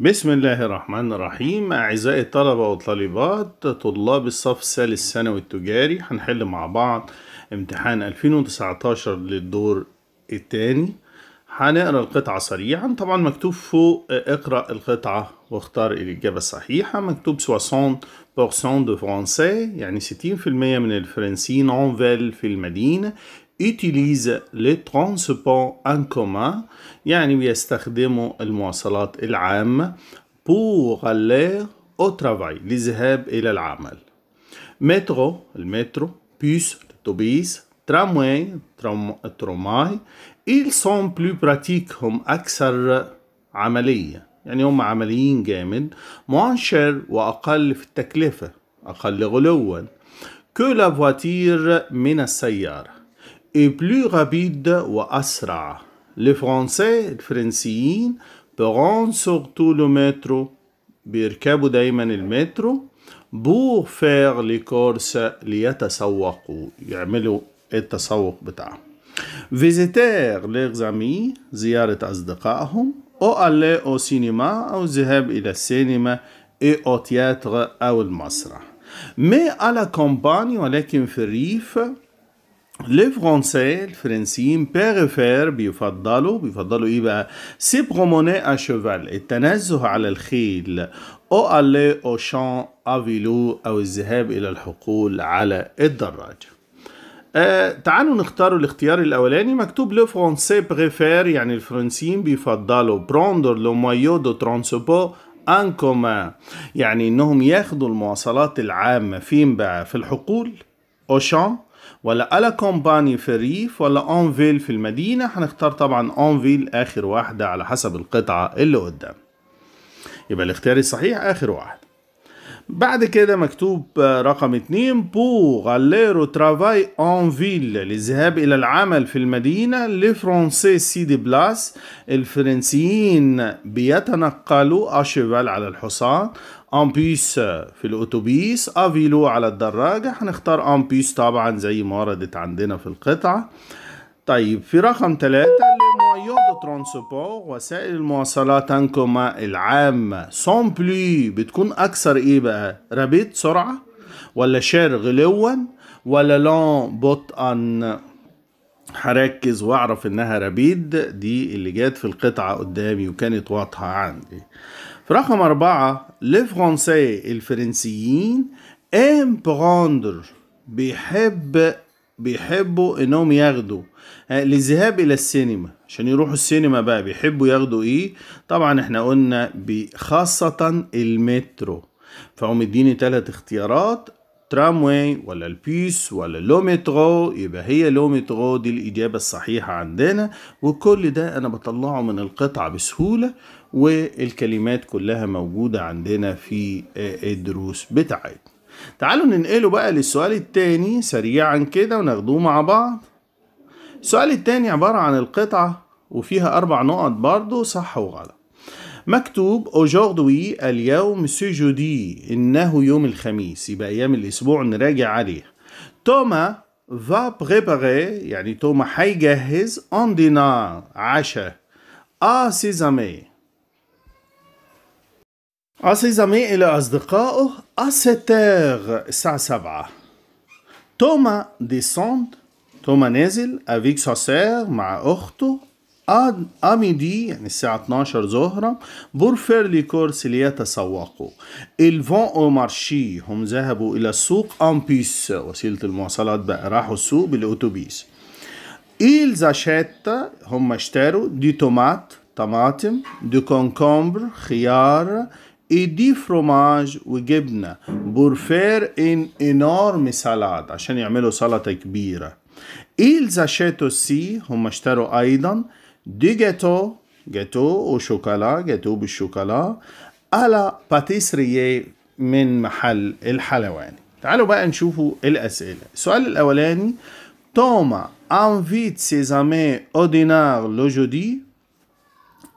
بسم الله الرحمن الرحيم أعزائي الطلبة والطالبات طلاب الصف الثالث الثانوي التجاري هنحل مع بعض امتحان 2019 للدور الثاني هنقرا القطعة سريعا طبعا مكتوب فوق اقرأ القطعة واختار الإجابة الصحيحة مكتوب 60% دو فرونسي يعني 60% من الفرنسيين اونفيل في المدينة utilise les transports en commun يعني بيستخدموا المواصلات العامة pour aller au travail للذهاب إلى العمل مترو المترو بيس توبيس ترامواي التراماي ils sont plus pratiques هم أكثر عملية يعني هم عمليين جامد مؤشر وأقل في التكلفة أقل غلوا que la voiture من السيارة est plus rapide ou asra. Les Français الفرنسيين prennent surtout le métro بيركبوا دايما المترو بور فير لي كورس ليتسوقوا يعملوا التسوق بتاعهم فيزيتير ليغزامي زيارة أصدقائهم أو ألي أو سينما أو الذهاب إلى السينما إي أو تياتر أو المسرح مي على كومباني ولكن في الريف لي الفرنسيين بيغفير بيفضلوا بيفضلوا ايه بقى سي بروموني ا التنزه على الخيل او الي او شان افيلو او الذهاب الى الحقول على الدراجه آه تعالوا نختاروا الاختيار الاولاني مكتوب لو فرونسي بريفير يعني الفرنسيين بيفضلوا بروندر لو مايو دو ترانسبو ان كومان يعني انهم ياخدوا المواصلات العامه فين بقى في الحقول او شان ولا الا كومباني في الريف ولا اونفيل في المدينة هنختار طبعا اونفيل اخر واحدة على حسب القطعة اللي قدام يبقى الاختيار الصحيح اخر واحد بعد كده مكتوب آه، رقم اتنين بو غاليرو ترافاي اون فيل للذهاب الى العمل في المدينة لفرنسي سي دي بلاس الفرنسيين بيتنقلوا اشيفال على الحصان امبيس آه، في الاتوبيس افيلو على الدراجة هنختار امبيس طبعا زي ما وردت عندنا في القطعة طيب في رقم ثلاثة يهضوا ترانسبور وسائل المواصلات انكم العامة سون بلي بتكون أكثر إيه بقى رابط سرعة ولا شير غلوا ولا لون بطئا هركز واعرف انها ربيد دي اللي جات في القطعة قدامي وكانت واضحة عندي في رقم اربعة الفرنسيين ام بروندر بيحب بيحبوا انهم ياخدوا آه، للذهاب الى السينما عشان يروحوا السينما بقى بيحبوا ياخدوا ايه طبعا احنا قلنا خاصة المترو فهم اديني تلات اختيارات ترامواي ولا البيس ولا لو مترو يبقى هي لو مترو دي الإجابة الصحيحة عندنا وكل ده أنا بطلعه من القطعة بسهولة والكلمات كلها موجودة عندنا في آه، الدروس بتاعتنا تعالوا ننقله بقى للسؤال التاني سريعا كده وناخدوه مع بعض السؤال التاني عبارة عن القطعة وفيها أربع نقط برضو صح وغلط مكتوب aujourd'hui اليوم سجودي إنه يوم الخميس يبقى أيام الأسبوع نراجع عليها توما va préparer يعني توما هيجهز on دينار عشاء à آه، ses amis عزيزامي إلى أصدقائه أسيتير الساعة سبعة توما ديسوند توما نازل افيك ساسير مع أخته أد أميدي يعني الساعة 12 ظهرا بورفير لي كورس ليتسوقوا الفون او مارشي هم ذهبوا إلى السوق أن بيس وسيلة المواصلات بقى راحوا السوق بالأوتوبيس إلزا شاتا هم اشتروا دي تومات طماطم دي كونكومبر خيار ايدي فروماج وجبنه بورفير ان انورم سالاد عشان يعملوا سلطه كبيره إلزا شاتو سي هم اشتروا ايضا دي جاتو جاتو وشوكولا جاتو بالشوكولا على باتيسرييه من محل الحلواني تعالوا بقى نشوفوا الأسئلة السؤال الأولاني توما انفيت سيزامي اودينار لو جودي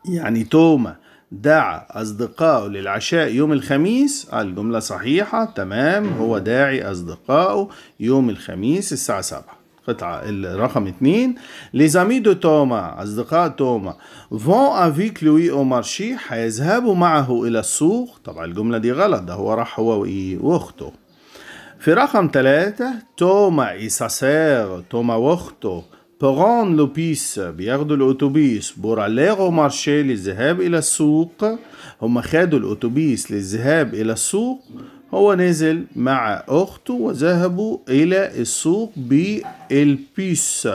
يعني توما دعا أصدقائه للعشاء يوم الخميس الجملة صحيحة تمام هو داعي أصدقائه يوم الخميس الساعة سبعة قطعة الرقم 2 ليزامي دو توما أصدقاء توما فون افيك لوي أو مارشي هيذهبوا معه إلى السوق طبعا الجملة دي غلط ده هو راح هو وأخته في رقم 3 توما إيساسير توما وأخته بغون لو بيسا بياخدوا الأتوبيس او مارشي للذهاب إلى السوق هما خدوا الأتوبيس للذهاب إلى السوق هو نزل مع أخته وذهبوا إلى السوق بالبيس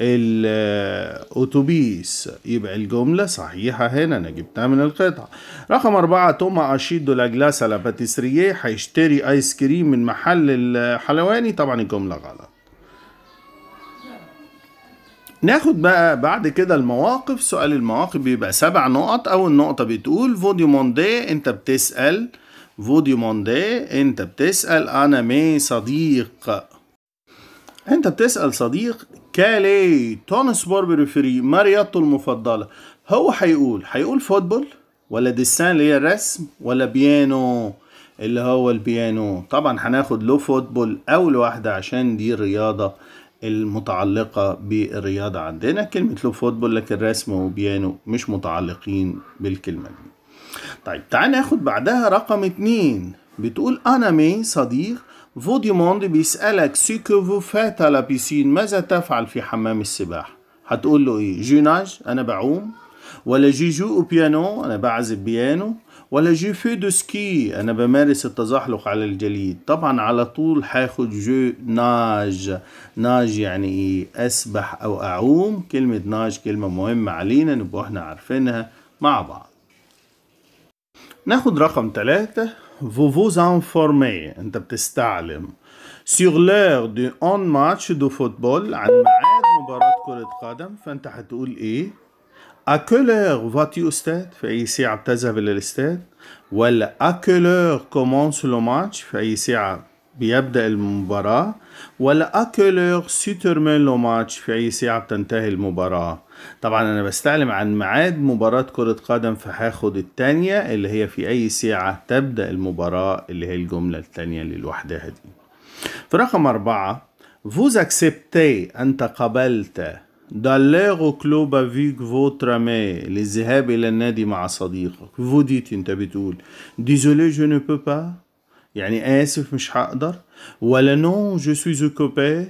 الأتوبيس يبقى الجملة صحيحة هنا أنا جبتها من القطعة رقم أربعة توما أشيد دو على لاباتيسريه هيشتري آيس كريم من محل الحلواني طبعا الجملة غلط ناخد بقى بعد كده المواقف سؤال المواقف بيبقى سبع نقط أول نقطة بتقول فوديو موندي أنت بتسأل فوديو موندي أنت بتسأل أنا مي صديق أنت بتسأل صديق كالي تونس بوربري بريفري ما رياضته المفضلة هو هيقول هيقول فوتبول ولا ديسان اللي هي الرسم ولا بيانو اللي هو البيانو طبعا هناخد له فوتبول أول واحدة عشان دي الرياضة المتعلقة بالرياضة عندنا كلمة لو فوتبول لكن رسم وبيانو مش متعلقين بالكلمة دي طيب تعال ناخد بعدها رقم اتنين بتقول أنا مي صديق فو موند بيسألك سيكو فو فات لا بيسين ماذا تفعل في حمام السباحة هتقول له ايه جيناج انا بعوم ولا جيجو بيانو انا بعزف بيانو ولا جو في دو سكي انا بمارس التزحلق على الجليد طبعا على طول هاخد جو ناج ناج يعني ايه اسبح او اعوم كلمة ناج كلمة مهمة علينا نبقى احنا عارفينها مع بعض ناخد رقم تلاتة vous vous informez انت بتستعلم sur l'heure du on match de football عن ميعاد مباراة كرة قدم فانت هتقول ايه à quelle heure vas-tu au stade ساعة بتذهب إلى الاستاد ولا à quelle heure commence le match في أي ساعة بيبدأ المباراة ولا à quelle heure لو ماتش في أي ساعة بتنتهي المباراة طبعا أنا بستعلم عن ميعاد مباراة كرة قدم فهاخد التانية اللي هي في أي ساعة تبدأ المباراة اللي هي الجملة التانية اللي لوحدها دي في رقم أربعة فوز اكسبتي أنت قبلت دلغوا كلوبا فيك مي للذهاب إلى النادي مع صديقك فوديت أنت بتقول ديزولي جو نو بو با يعني آسف مش هقدر ولا نو جو سوي اوكوبي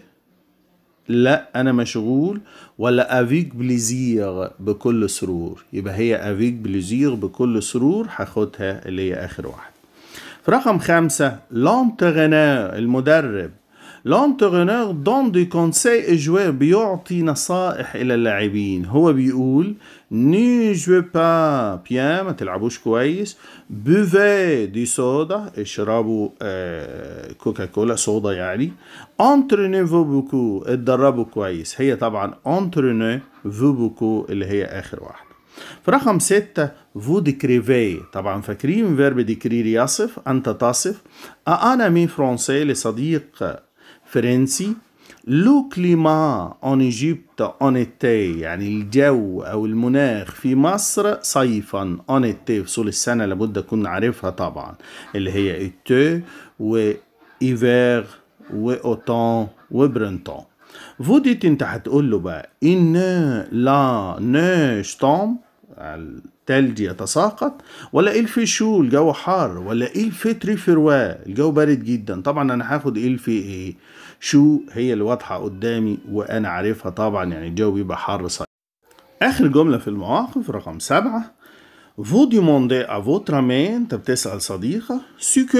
لا أنا مشغول ولا أفيك بليزير بكل سرور يبقى هي أفيك بليزير بكل سرور هاخدها اللي هي آخر واحد في رقم خمسة لونتغنا المدرب الانترنور دون دي كونساي اي جوير بيعطي نصائح الى اللاعبين هو بيقول ني جو با بيان ما تلعبوش كويس بوفي دي صودا اشربوا آه كوكا كولا صودا يعني انترني فو بوكو اتدربوا كويس هي طبعا انترني فو بوكو اللي هي اخر واحده فرقم ستة فو ديكريفي طبعا فاكرين فيرب ديكرير يصف أنت تصف أنا مين فرونسي لصديق فرنسي لو كليما اون ايجيبت اون ايتي يعني الجو او المناخ في مصر صيفا اون ايتي فصول السنه لابد اكون عارفها طبعا اللي هي ايتو و ايفير و اوتون وبرنتون فوديت انت هتقول له بقى ان لا نيش طوم التلج يتساقط ولا شو الجو حار ولا الفي فروا الجو بارد جدا طبعا انا هاخد الفي ايه شو هي اللي واضحه قدامي وانا عارفها طبعا يعني الجو بيبقى حر صحيح. اخر جمله في المواقف رقم سبعة vous demandez à votre amie انت بتسأل صديقة ce que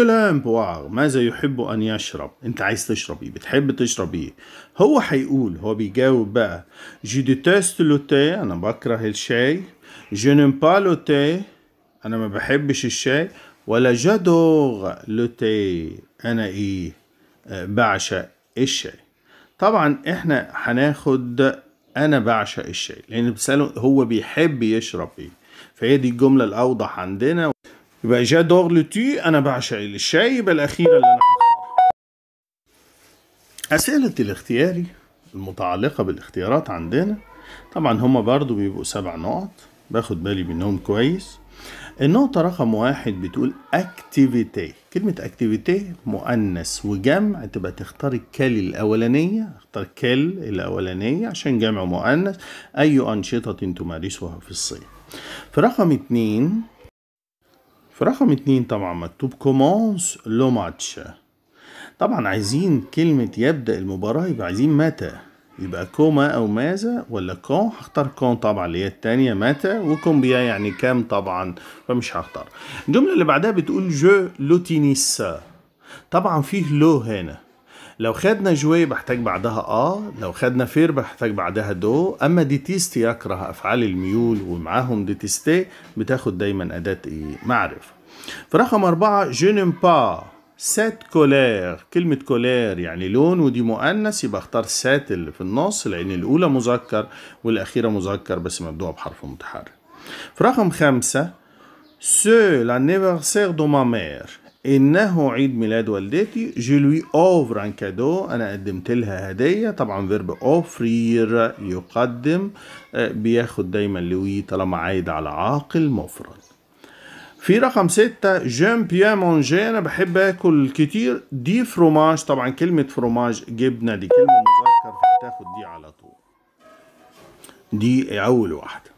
ماذا يحب أن يشرب انت عايز تشرب ايه بتحب تشرب ايه هو هيقول هو بيجاوب بقى je déteste le thé أنا بكره الشاي je n'aime pas le thé أنا ما بحبش الشاي ولا جادور لو تي أنا ايه بعشق الشاي طبعا احنا هناخد انا بعشق الشاي لان بتساله هو بيحب يشرب ايه فهي دي الجمله الاوضح عندنا يبقى جادور دور لتي انا بعشق الشاي يبقى الاخيره اللي انا اسئله الاختياري المتعلقه بالاختيارات عندنا طبعا هما برضو بيبقوا سبع نقط باخد بالي منهم كويس النقطة رقم واحد بتقول اكتيفيتي كلمة اكتيفيتي مؤنث وجمع تبقى تختار الكال الأولانية اختار كل الأولانية عشان جمع مؤنث أي أنشطة تمارسها في الصيف في رقم اتنين في رقم اتنين طبعا مكتوب كومونس لو ماتش طبعا عايزين كلمة يبدأ المباراة يبقى عايزين متى يبقى كوما أو ماذا ولا كون هختار كون طبعا اللي هي الثانيه متى وكومبيا يعني كام طبعا فمش هختار الجملة اللي بعدها بتقول جو لو تينيس طبعا فيه لو هنا لو خدنا جوي بحتاج بعدها اه لو خدنا فير بحتاج بعدها دو اما دي يكره افعال الميول ومعاهم دي تيستي بتاخد دايما اداة ايه معرفة في رقم اربعة جو با سات كولير كلمة كولير يعني لون ودي مؤنث يبقى اختار سات اللي في النص لأن الأولى مذكر والأخيرة مذكر بس مبدوعة بحرف متحرك. في رقم خمسة سو لانيفرسير دو ما مير إنه عيد ميلاد والدتي جو لوي أوفر أن كادو أنا قدمت لها هدية طبعا فيرب أوفرير يقدم آه، بياخد دايما لوي طالما عايد على عاقل مفرد في رقم ستة جيم بيا مونجي أنا بحب آكل كتير دي فروماج طبعا كلمة فروماج جبنة دي كلمة مذكر فهتاخد دي على طول دي أول واحدة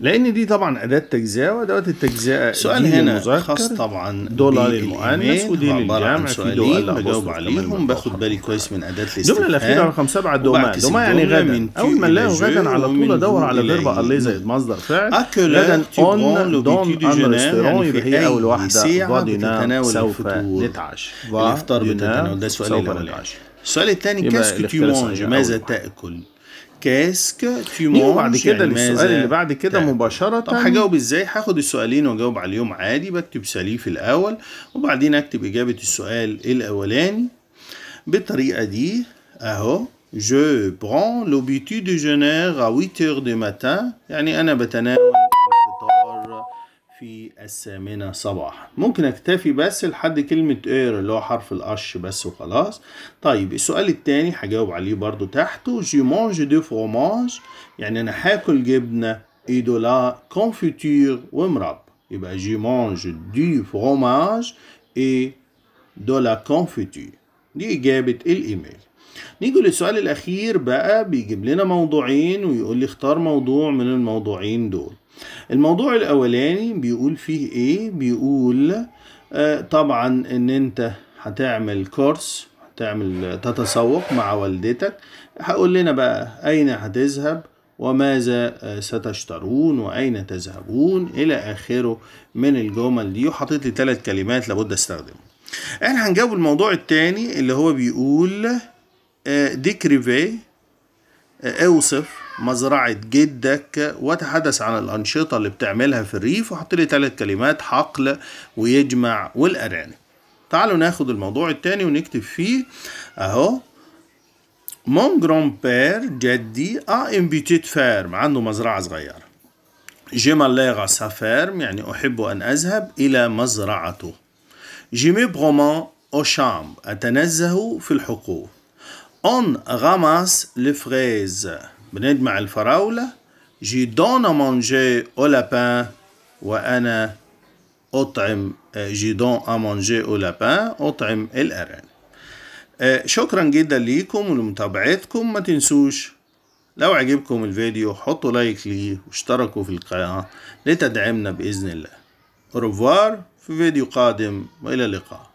لان دي طبعا اداه تجزئه وادوات التجزئه سؤال هنا خاص طبعا دولار المؤنث ودي للجمع في دول بجاوب عليهم باخد بالي كويس من اداه الاستفهام الجمله الاخيره رقم سبعه دوما دوما يعني غدا اول ما نلاقيه غدا على طول ادور على فيرب الي زائد مصدر فعل غدا اون دون ان يبقى هي اول واحده غدنا سوف نتعش نفطر بتناول ده السؤال الاولاني السؤال الثاني كاسكو تي ماذا تاكل؟ كاسك في مونج وبعد كده يعني السؤال اللي بعد كده تعمل. طيب. مباشره طب هجاوب ازاي هاخد السؤالين واجاوب عليهم عادي بكتب سليف الاول وبعدين اكتب اجابه السؤال الاولاني بالطريقه دي اهو Je prends l'habitude de jeûner à 8 heures du matin. يعني أنا بتناول في الثامنة صباحا ممكن اكتفي بس لحد كلمة اير اللي هو حرف الاش بس وخلاص طيب السؤال التاني هجاوب عليه برضو تحته جي مانج دو فروماج يعني انا هاكل جبنة ايدولا كونفيتير ومرب يبقى جي مانج دو فروماج اي دو لا كونفيتير دي اجابة الايميل نيجي للسؤال الاخير بقى بيجيب لنا موضوعين ويقول لي اختار موضوع من الموضوعين دول الموضوع الاولاني بيقول فيه ايه بيقول آه طبعا ان انت هتعمل كورس هتعمل تتسوق مع والدتك هقول لنا بقى اين هتذهب وماذا آه، ستشترون وأين تذهبون إلى آخره من الجمل دي وحاطط لي ثلاث كلمات لابد استخدمه إحنا هنجاوب الموضوع التاني اللي هو بيقول ديكريفي آه، آه، أوصف مزرعة جدك وتحدث عن الأنشطة اللي بتعملها في الريف وحط لي ثلاث كلمات حقل ويجمع والأرانب تعالوا ناخد الموضوع التاني ونكتب فيه أهو مون جرون بير جدي ا ان بيتيت فيرم عنده مزرعة صغيرة جيماليغا سافيرم يعني أحب أن أذهب إلى مزرعته جيمي برومون أو شام أتنزه في الحقول أون غمس لفريز بنجمع الفراولة جي دون مانجي او لابان وأنا أطعم جي دون مانجي او لابان أطعم الأرانب آه، شكرا جدا ليكم ولمتابعتكم ما تنسوش لو عجبكم الفيديو حطوا لايك ليه واشتركوا في القناة لتدعمنا بإذن الله أوروفوار في فيديو قادم وإلى اللقاء